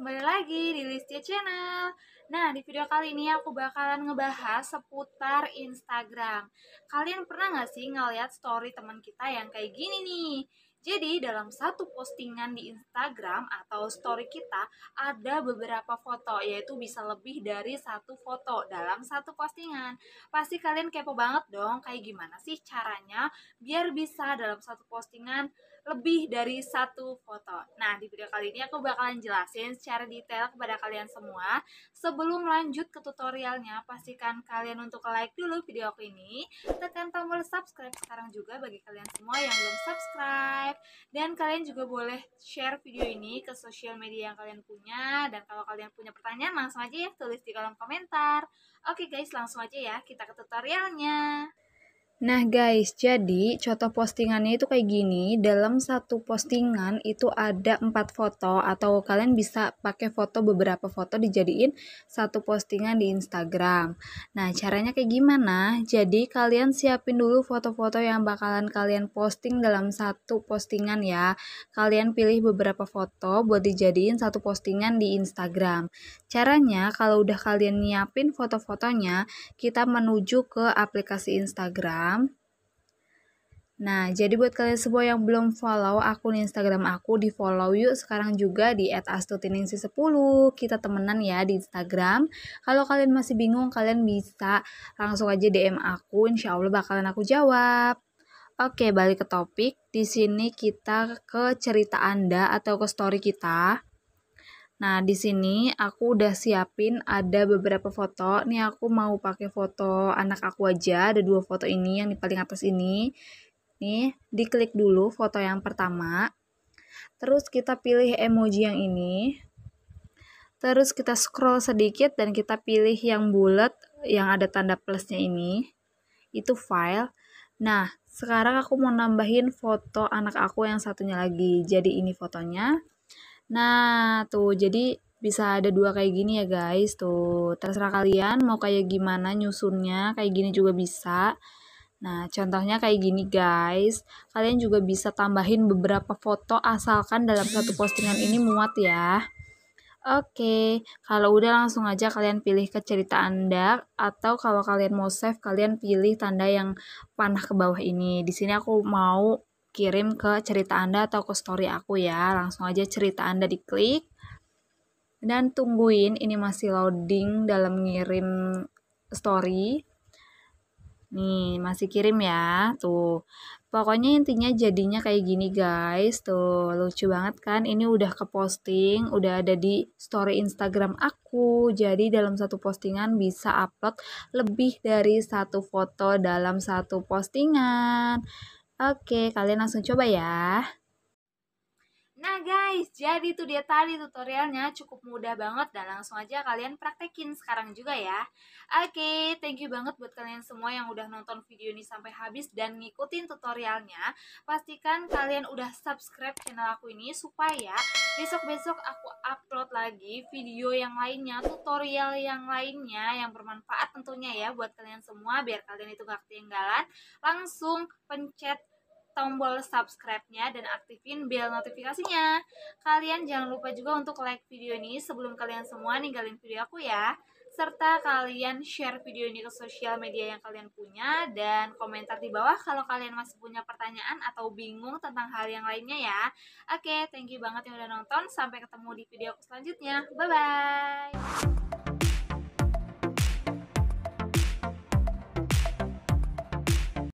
kembali lagi di Listia Channel Nah, di video kali ini aku bakalan ngebahas seputar Instagram Kalian pernah gak sih ngeliat story teman kita yang kayak gini nih? Jadi dalam satu postingan di Instagram atau story kita ada beberapa foto yaitu bisa lebih dari satu foto dalam satu postingan. Pasti kalian kepo banget dong kayak gimana sih caranya biar bisa dalam satu postingan lebih dari satu foto. Nah, di video kali ini aku bakalan jelasin secara detail kepada kalian semua. Sebelum lanjut ke tutorialnya, pastikan kalian untuk like dulu video aku ini. Tekan tombol subscribe sekarang juga bagi kalian semua yang belum subscribe like dan kalian juga boleh share video ini ke sosial media yang kalian punya dan kalau kalian punya pertanyaan langsung aja ya tulis di kolom komentar oke okay guys langsung aja ya kita ke tutorialnya Nah guys, jadi contoh postingannya itu kayak gini, dalam satu postingan itu ada empat foto atau kalian bisa pakai foto beberapa foto dijadiin satu postingan di Instagram. Nah caranya kayak gimana? Jadi kalian siapin dulu foto-foto yang bakalan kalian posting dalam satu postingan ya. Kalian pilih beberapa foto buat dijadiin satu postingan di Instagram. Caranya kalau udah kalian nyiapin foto-fotonya, kita menuju ke aplikasi Instagram Instagram. Nah, jadi buat kalian semua yang belum follow akun Instagram aku, di follow yuk sekarang juga di @astutingsi10. Kita temenan ya di Instagram. Kalau kalian masih bingung, kalian bisa langsung aja DM aku, insya Allah bakalan aku jawab. Oke, balik ke topik. Di sini kita ke cerita Anda atau ke story kita. Nah, di sini aku udah siapin ada beberapa foto. Nih aku mau pakai foto anak aku aja. Ada dua foto ini yang di paling atas ini. Nih, diklik dulu foto yang pertama. Terus kita pilih emoji yang ini. Terus kita scroll sedikit dan kita pilih yang bulat yang ada tanda plusnya ini. Itu file. Nah, sekarang aku mau nambahin foto anak aku yang satunya lagi. Jadi ini fotonya. Nah, tuh jadi bisa ada dua kayak gini ya guys tuh terserah kalian mau kayak gimana nyusunnya kayak gini juga bisa nah contohnya kayak gini guys kalian juga bisa tambahin beberapa foto asalkan dalam satu postingan ini muat ya Oke, kalau udah langsung aja kalian pilih ke cerita Anda atau kalau kalian mau save kalian pilih tanda yang panah ke bawah ini. Di sini aku mau kirim ke cerita Anda atau ke story aku ya. Langsung aja cerita Anda diklik. Dan tungguin ini masih loading dalam ngirim story. Nih, masih kirim ya. Tuh. Pokoknya intinya jadinya kayak gini guys. Tuh, lucu banget kan? Ini udah ke posting, udah ada di story Instagram aku. Jadi dalam satu postingan bisa upload lebih dari satu foto dalam satu postingan. Oke, kalian langsung coba ya. Nah guys, jadi itu dia tadi tutorialnya cukup mudah banget dan langsung aja kalian praktekin sekarang juga ya. Oke, thank you banget buat kalian semua yang udah nonton video ini sampai habis dan ngikutin tutorialnya. Pastikan kalian udah subscribe channel aku ini supaya besok-besok aku upload lagi video yang lainnya, tutorial yang lainnya yang bermanfaat tentunya ya buat kalian semua biar kalian itu gak ketinggalan. Langsung pencet tombol subscribe-nya dan aktifin bel notifikasinya. Kalian jangan lupa juga untuk like video ini sebelum kalian semua ninggalin video aku ya. Serta kalian share video ini ke sosial media yang kalian punya dan komentar di bawah kalau kalian masih punya pertanyaan atau bingung tentang hal yang lainnya ya. Oke, thank you banget yang udah nonton. Sampai ketemu di video aku selanjutnya. Bye-bye.